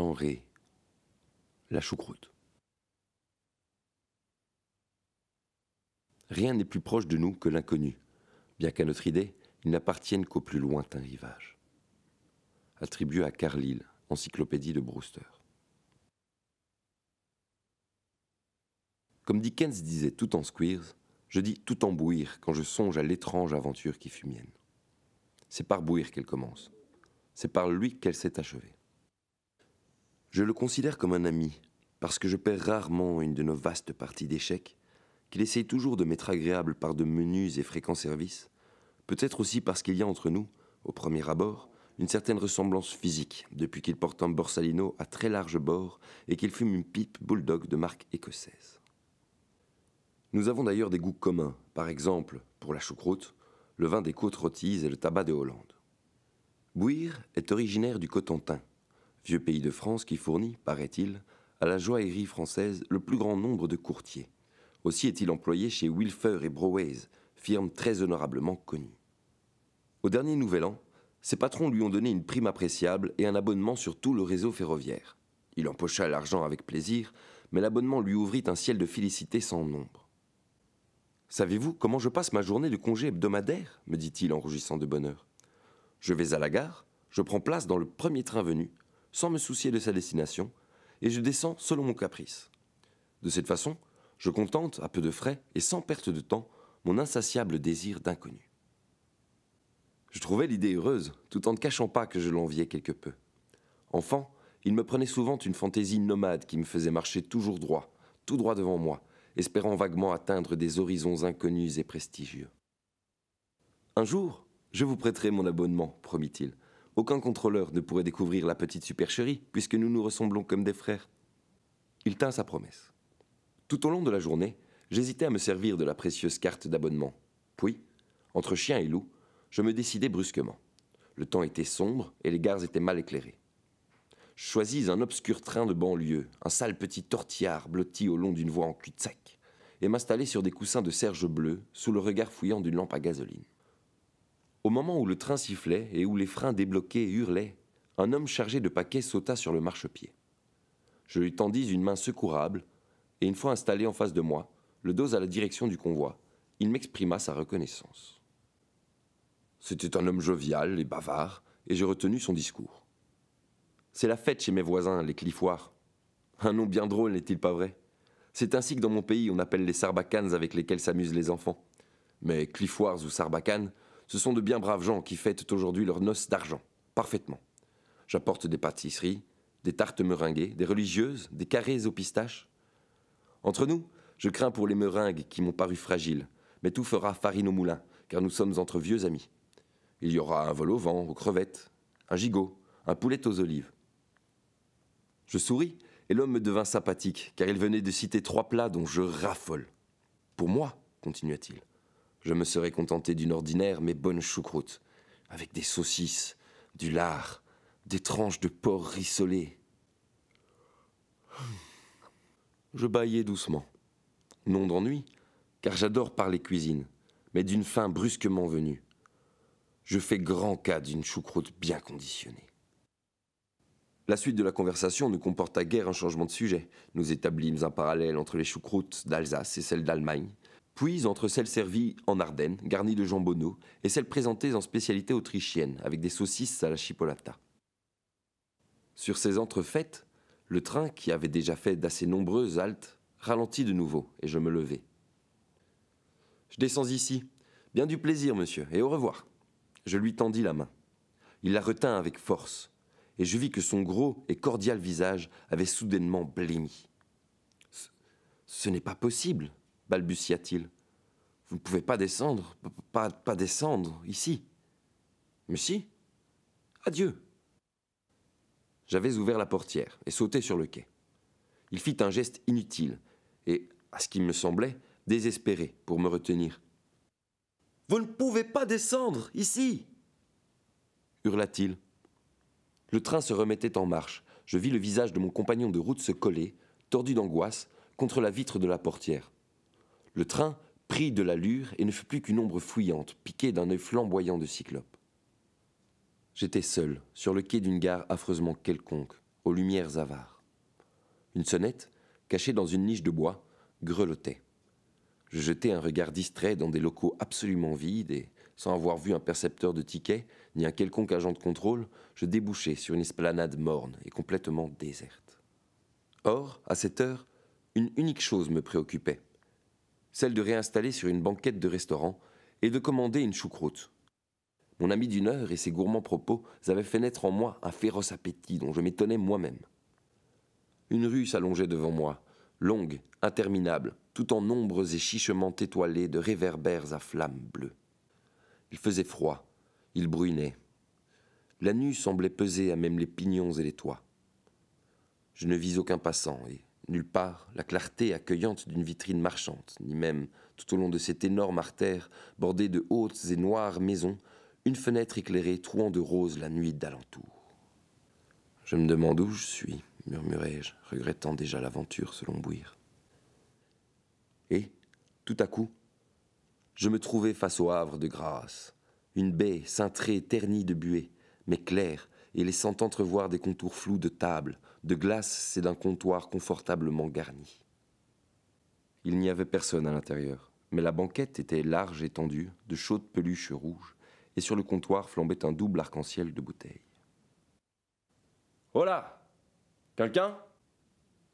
Ré, la choucroute. Rien n'est plus proche de nous que l'inconnu, bien qu'à notre idée, il n'appartienne qu'au plus lointain rivage. Attribué à Carlyle, encyclopédie de Brewster. Comme Dickens disait tout en squeers, je dis tout en bouillir quand je songe à l'étrange aventure qui fut mienne. C'est par bouillir qu'elle commence. C'est par lui qu'elle s'est achevée. Je le considère comme un ami, parce que je perds rarement une de nos vastes parties d'échecs, qu'il essaye toujours de m'être agréable par de menus et fréquents services, peut-être aussi parce qu'il y a entre nous, au premier abord, une certaine ressemblance physique, depuis qu'il porte un borsalino à très large bord et qu'il fume une pipe bulldog de marque écossaise. Nous avons d'ailleurs des goûts communs, par exemple, pour la choucroute, le vin des côtes rôties et le tabac de Hollande. Bouir est originaire du Cotentin, vieux pays de France qui fournit, paraît-il, à la joaillerie française le plus grand nombre de courtiers. Aussi est-il employé chez Wilfer et Broways, firme très honorablement connue. Au dernier Nouvel An, ses patrons lui ont donné une prime appréciable et un abonnement sur tout le réseau ferroviaire. Il empocha l'argent avec plaisir, mais l'abonnement lui ouvrit un ciel de félicité sans nombre. Savez-vous comment je passe ma journée de congé hebdomadaire me dit-il en rougissant de bonheur. Je vais à la gare, je prends place dans le premier train venu, sans me soucier de sa destination, et je descends selon mon caprice. De cette façon, je contente, à peu de frais et sans perte de temps, mon insatiable désir d'inconnu. Je trouvais l'idée heureuse, tout en ne cachant pas que je l'enviais quelque peu. Enfant, il me prenait souvent une fantaisie nomade qui me faisait marcher toujours droit, tout droit devant moi, espérant vaguement atteindre des horizons inconnus et prestigieux. Un jour, je vous prêterai mon abonnement, promit-il, aucun contrôleur ne pourrait découvrir la petite supercherie, puisque nous nous ressemblons comme des frères. Il tint sa promesse. Tout au long de la journée, j'hésitais à me servir de la précieuse carte d'abonnement. Puis, entre chien et loup, je me décidai brusquement. Le temps était sombre et les gares étaient mal éclairées. Je choisis un obscur train de banlieue, un sale petit tortillard blotti au long d'une voie en cul-de-sac, et m'installai sur des coussins de serge bleu sous le regard fouillant d'une lampe à gasoline. Au moment où le train sifflait et où les freins débloqués hurlaient, un homme chargé de paquets sauta sur le marchepied. Je lui tendis une main secourable, et une fois installé en face de moi, le dos à la direction du convoi, il m'exprima sa reconnaissance. C'était un homme jovial et bavard, et j'ai retenu son discours. C'est la fête chez mes voisins, les cliffoirs. Un nom bien drôle, n'est-il pas vrai C'est ainsi que dans mon pays on appelle les sarbacanes avec lesquels s'amusent les enfants. Mais cliffoirs ou sarbacanes, ce sont de bien braves gens qui fêtent aujourd'hui leurs noces d'argent, parfaitement. J'apporte des pâtisseries, des tartes meringuées, des religieuses, des carrés aux pistaches. Entre nous, je crains pour les meringues qui m'ont paru fragiles, mais tout fera farine au moulin, car nous sommes entre vieux amis. Il y aura un vol au vent, aux crevettes, un gigot, un poulet aux olives. Je souris, et l'homme me devint sympathique, car il venait de citer trois plats dont je raffole. Pour moi, continua-t-il, je me serais contenté d'une ordinaire mais bonne choucroute, avec des saucisses, du lard, des tranches de porc rissolées. Je baillais doucement, non d'ennui, car j'adore parler cuisine, mais d'une faim brusquement venue. Je fais grand cas d'une choucroute bien conditionnée. La suite de la conversation ne comporta guère un changement de sujet. Nous établîmes un parallèle entre les choucroutes d'Alsace et celles d'Allemagne, puis entre celles servies en Ardennes, garnies de jambonneaux, et celles présentées en spécialité autrichienne, avec des saucisses à la chipolata. Sur ces entrefaites, le train, qui avait déjà fait d'assez nombreuses haltes, ralentit de nouveau, et je me levai. Je descends ici. Bien du plaisir, monsieur, et au revoir. Je lui tendis la main. Il la retint avec force, et je vis que son gros et cordial visage avait soudainement blêmi. ce n'est pas possible, balbutia-t-il. Vous ne pouvez pas descendre, pas, descendre, ici. Mais si. Adieu. J'avais ouvert la portière et sauté sur le quai. Il fit un geste inutile et, à ce qu'il me semblait, désespéré pour me retenir. Vous ne pouvez pas descendre, ici hurla-t-il. Le train se remettait en marche. Je vis le visage de mon compagnon de route se coller, tordu d'angoisse, contre la vitre de la portière. Le train prit de l'allure et ne fut plus qu'une ombre fouillante, piquée d'un œil flamboyant de cyclope. J'étais seul, sur le quai d'une gare affreusement quelconque, aux lumières avares. Une sonnette, cachée dans une niche de bois, grelottait. Je jetai un regard distrait dans des locaux absolument vides et, sans avoir vu un percepteur de tickets ni un quelconque agent de contrôle, je débouchai sur une esplanade morne et complètement déserte. Or, à cette heure, une unique chose me préoccupait celle de réinstaller sur une banquette de restaurant et de commander une choucroute. Mon ami d'une heure et ses gourmands propos avaient fait naître en moi un féroce appétit dont je m'étonnais moi-même. Une rue s'allongeait devant moi, longue, interminable, tout en ombres et chichement étoilés de réverbères à flammes bleues. Il faisait froid, il bruinait. La nuit semblait peser à même les pignons et les toits. Je ne vis aucun passant et, Nulle part la clarté accueillante d'une vitrine marchande, ni même, tout au long de cette énorme artère, bordée de hautes et noires maisons, une fenêtre éclairée trouant de rose la nuit d'alentour. Je me demande où je suis, murmurai-je, regrettant déjà l'aventure selon Bouir. Et, tout à coup, je me trouvai face au havre de grâce, une baie cintrée, ternie de buée, mais claire, et laissant entrevoir des contours flous de tables, de glaces et d'un comptoir confortablement garni. Il n'y avait personne à l'intérieur, mais la banquette était large et tendue, de chaudes peluches rouges, et sur le comptoir flambait un double arc-en-ciel de bouteilles. Hola Quelqu'un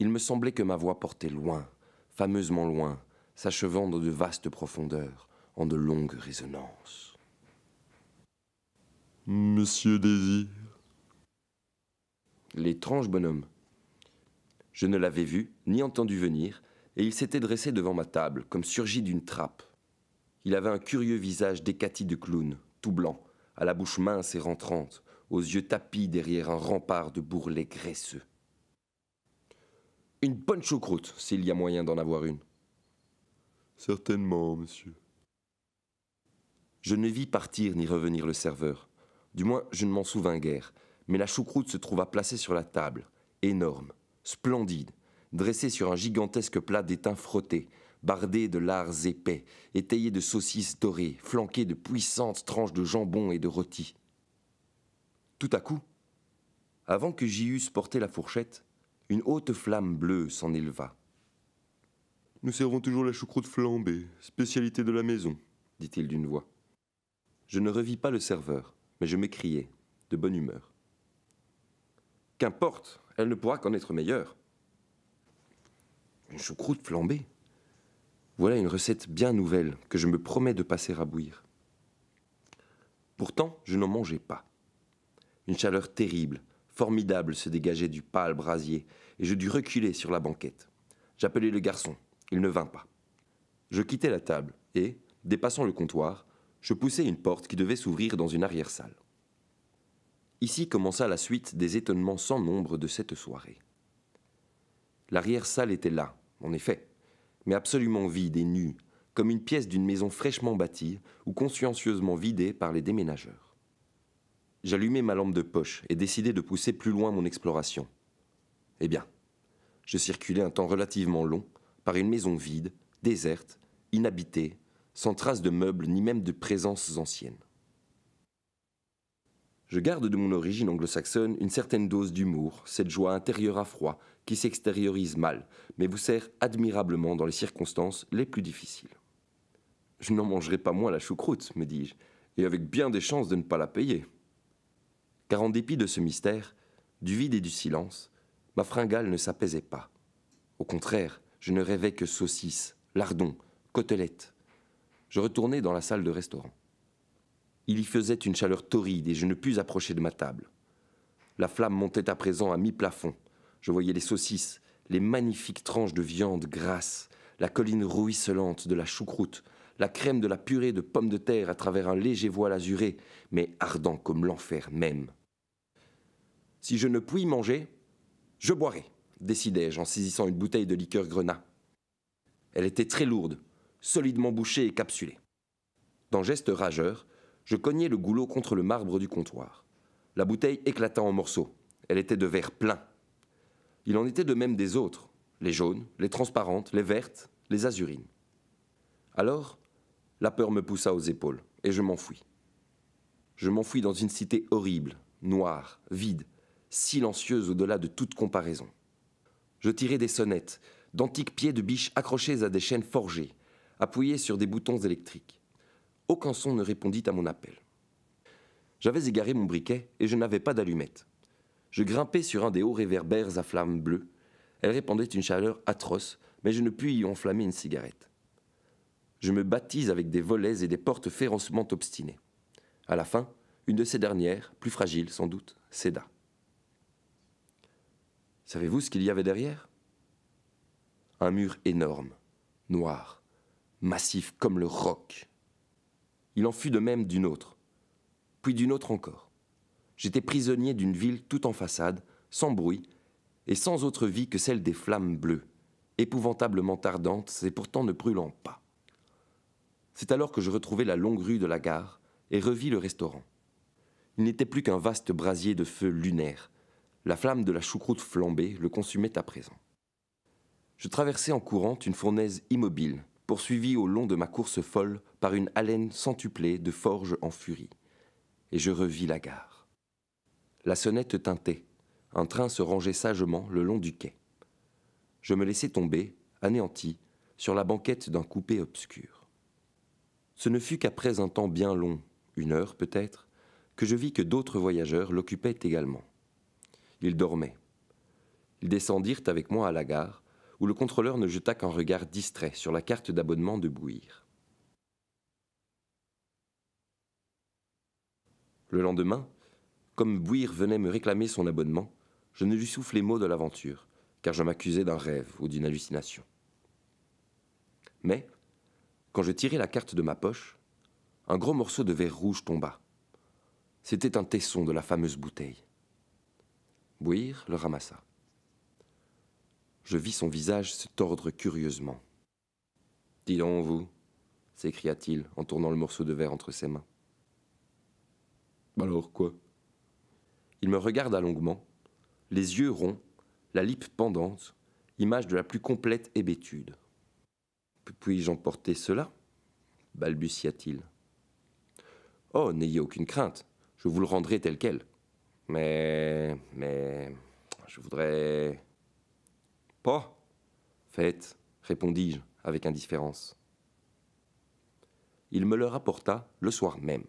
Il me semblait que ma voix portait loin, fameusement loin, s'achevant dans de vastes profondeurs, en de longues résonances. Monsieur Daisy, l'étrange bonhomme. Je ne l'avais vu, ni entendu venir, et il s'était dressé devant ma table, comme surgi d'une trappe. Il avait un curieux visage décati de clown, tout blanc, à la bouche mince et rentrante, aux yeux tapis derrière un rempart de bourrelets graisseux. Une bonne choucroute, s'il y a moyen d'en avoir une. Certainement, monsieur. Je ne vis partir ni revenir le serveur. Du moins, je ne m'en souvins guère. Mais la choucroute se trouva placée sur la table, énorme, splendide, dressée sur un gigantesque plat d'étain frotté, bardé de lards épais, étayé de saucisses dorées, flanqué de puissantes tranches de jambon et de rôti. Tout à coup, avant que j'y eusse porté la fourchette, une haute flamme bleue s'en éleva. Nous servons toujours la choucroute flambée, spécialité de la maison, dit-il d'une voix. Je ne revis pas le serveur, mais je m'écriai, de bonne humeur. Qu'importe, elle ne pourra qu'en être meilleure. Une choucroute flambée. Voilà une recette bien nouvelle que je me promets de passer à bouillir. Pourtant, je n'en mangeais pas. Une chaleur terrible, formidable se dégageait du pâle brasier, et je dus reculer sur la banquette. J'appelai le garçon, il ne vint pas. Je quittai la table, et, dépassant le comptoir, je poussai une porte qui devait s'ouvrir dans une arrière-salle. Ici commença la suite des étonnements sans nombre de cette soirée. L'arrière-salle était là, en effet, mais absolument vide et nue, comme une pièce d'une maison fraîchement bâtie ou consciencieusement vidée par les déménageurs. J'allumai ma lampe de poche et décidai de pousser plus loin mon exploration. Eh bien, je circulai un temps relativement long par une maison vide, déserte, inhabitée, sans trace de meubles ni même de présences anciennes. Je garde de mon origine anglo-saxonne une certaine dose d'humour, cette joie intérieure à froid, qui s'extériorise mal, mais vous sert admirablement dans les circonstances les plus difficiles. Je n'en mangerai pas moins la choucroute, me dis-je, et avec bien des chances de ne pas la payer. Car en dépit de ce mystère, du vide et du silence, ma fringale ne s'apaisait pas. Au contraire, je ne rêvais que saucisses, lardons, côtelettes. Je retournais dans la salle de restaurant. Il y faisait une chaleur torride et je ne pus approcher de ma table. La flamme montait à présent à mi-plafond. Je voyais les saucisses, les magnifiques tranches de viande grasse, la colline ruisselante de la choucroute, la crème de la purée de pommes de terre à travers un léger voile azuré, mais ardent comme l'enfer même. Si je ne puis manger, je boirai, décidai-je en saisissant une bouteille de liqueur grenat. Elle était très lourde, solidement bouchée et capsulée. Dans geste rageur, je cognai le goulot contre le marbre du comptoir. La bouteille éclata en morceaux. Elle était de verre plein. Il en était de même des autres, les jaunes, les transparentes, les vertes, les azurines. Alors, la peur me poussa aux épaules, et je m'enfuis. Je m'enfuis dans une cité horrible, noire, vide, silencieuse au-delà de toute comparaison. Je tirai des sonnettes, d'antiques pieds de biche accrochés à des chaînes forgées, appuyés sur des boutons électriques. Aucun son ne répondit à mon appel. J'avais égaré mon briquet et je n'avais pas d'allumette. Je grimpais sur un des hauts réverbères à flammes bleues. Elle répandait une chaleur atroce, mais je ne pus y enflammer une cigarette. Je me baptise avec des volets et des portes férocement obstinées. À la fin, une de ces dernières, plus fragile sans doute, céda. Savez-vous ce qu'il y avait derrière Un mur énorme, noir, massif comme le roc. Il en fut de même d'une autre, puis d'une autre encore. J'étais prisonnier d'une ville tout en façade, sans bruit et sans autre vie que celle des flammes bleues, épouvantablement ardentes et pourtant ne brûlant pas. C'est alors que je retrouvai la longue rue de la gare et revis le restaurant. Il n'était plus qu'un vaste brasier de feu lunaire. La flamme de la choucroute flambée le consumait à présent. Je traversai en courant une fournaise immobile, poursuivi au long de ma course folle par une haleine centuplée de forges en furie. Et je revis la gare. La sonnette tintait. Un train se rangeait sagement le long du quai. Je me laissai tomber, anéanti, sur la banquette d'un coupé obscur. Ce ne fut qu'après un temps bien long, une heure peut-être, que je vis que d'autres voyageurs l'occupaient également. Ils dormaient. Ils descendirent avec moi à la gare, où le contrôleur ne jeta qu'un regard distrait sur la carte d'abonnement de Bouir. Le lendemain, comme Bouir venait me réclamer son abonnement, je ne lui soufflais mot de l'aventure, car je m'accusais d'un rêve ou d'une hallucination. Mais, quand je tirai la carte de ma poche, un gros morceau de verre rouge tomba. C'était un tesson de la fameuse bouteille. Bouir le ramassa je vis son visage se tordre curieusement. Dis donc, vous s'écria-t-il en tournant le morceau de verre entre ses mains. Alors quoi Il me regarda longuement, les yeux ronds, la lippe pendante, image de la plus complète hébétude. Puis-je emporter cela balbutia-t-il. Oh, n'ayez aucune crainte, je vous le rendrai tel quel. Mais. mais. je voudrais. Oh Faites, répondis-je avec indifférence. Il me le rapporta le soir même.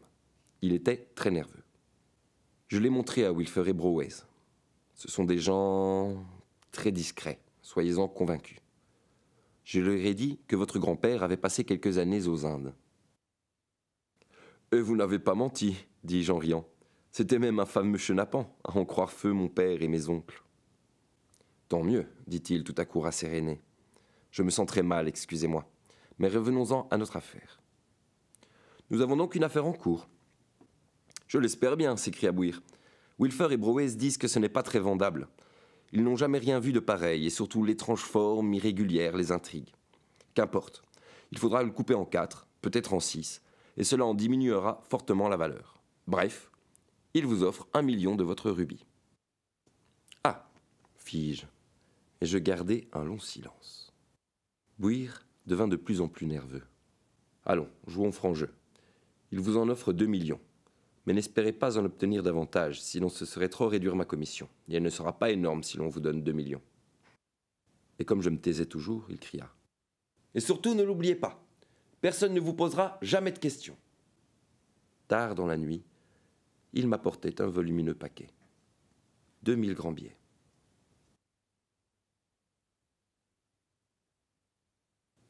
Il était très nerveux. Je l'ai montré à et Broways. Ce sont des gens très discrets, soyez-en convaincus. Je leur ai dit que votre grand-père avait passé quelques années aux Indes. Et vous n'avez pas menti, dis-je en riant. C'était même un fameux chenapan, à en croire feu mon père et mes oncles. Tant mieux, dit-il tout à coup rasséréné. Je me sens très mal, excusez-moi. Mais revenons-en à notre affaire. Nous avons donc une affaire en cours. Je l'espère bien, s'écria Bouir. Wilfer et Browes disent que ce n'est pas très vendable. Ils n'ont jamais rien vu de pareil, et surtout l'étrange forme irrégulière les intrigues. Qu'importe, il faudra le couper en quatre, peut-être en six, et cela en diminuera fortement la valeur. Bref, il vous offre un million de votre rubis. Ah, fis-je et je gardai un long silence. Bouir devint de plus en plus nerveux. Allons, jouons franc jeu. Il vous en offre 2 millions, mais n'espérez pas en obtenir davantage, sinon ce serait trop réduire ma commission, et elle ne sera pas énorme si l'on vous donne 2 millions. Et comme je me taisais toujours, il cria. Et surtout ne l'oubliez pas, personne ne vous posera jamais de questions. Tard dans la nuit, il m'apportait un volumineux paquet. Deux mille grands billets.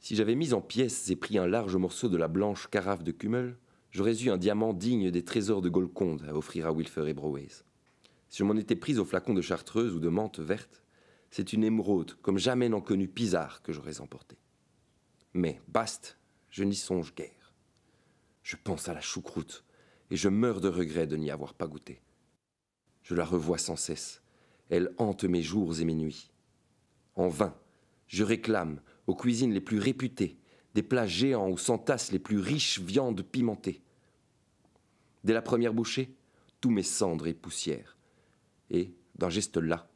Si j'avais mis en pièces et pris un large morceau de la blanche carafe de Kummel, j'aurais eu un diamant digne des trésors de Golconde à offrir à Wilfer et Broways. Si je m'en étais prise au flacon de chartreuse ou de menthe verte, c'est une émeraude comme jamais n'en connu pizarre que j'aurais emportée. Mais, baste, je n'y songe guère. Je pense à la choucroute, et je meurs de regret de n'y avoir pas goûté. Je la revois sans cesse, elle hante mes jours et mes nuits. En vain, je réclame, aux cuisines les plus réputées, des plats géants où s'entassent les plus riches viandes pimentées. Dès la première bouchée, tous mes cendres et poussières. Et, d'un geste là,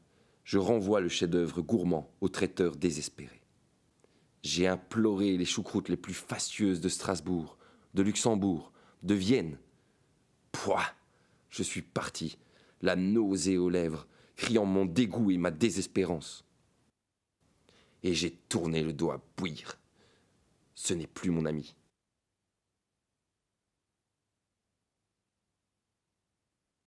je renvoie le chef-d'œuvre gourmand au traiteur désespéré. J'ai imploré les choucroutes les plus fastueuses de Strasbourg, de Luxembourg, de Vienne. Pouah Je suis parti, la nausée aux lèvres, criant mon dégoût et ma désespérance et j'ai tourné le dos à bouillir. Ce n'est plus mon ami.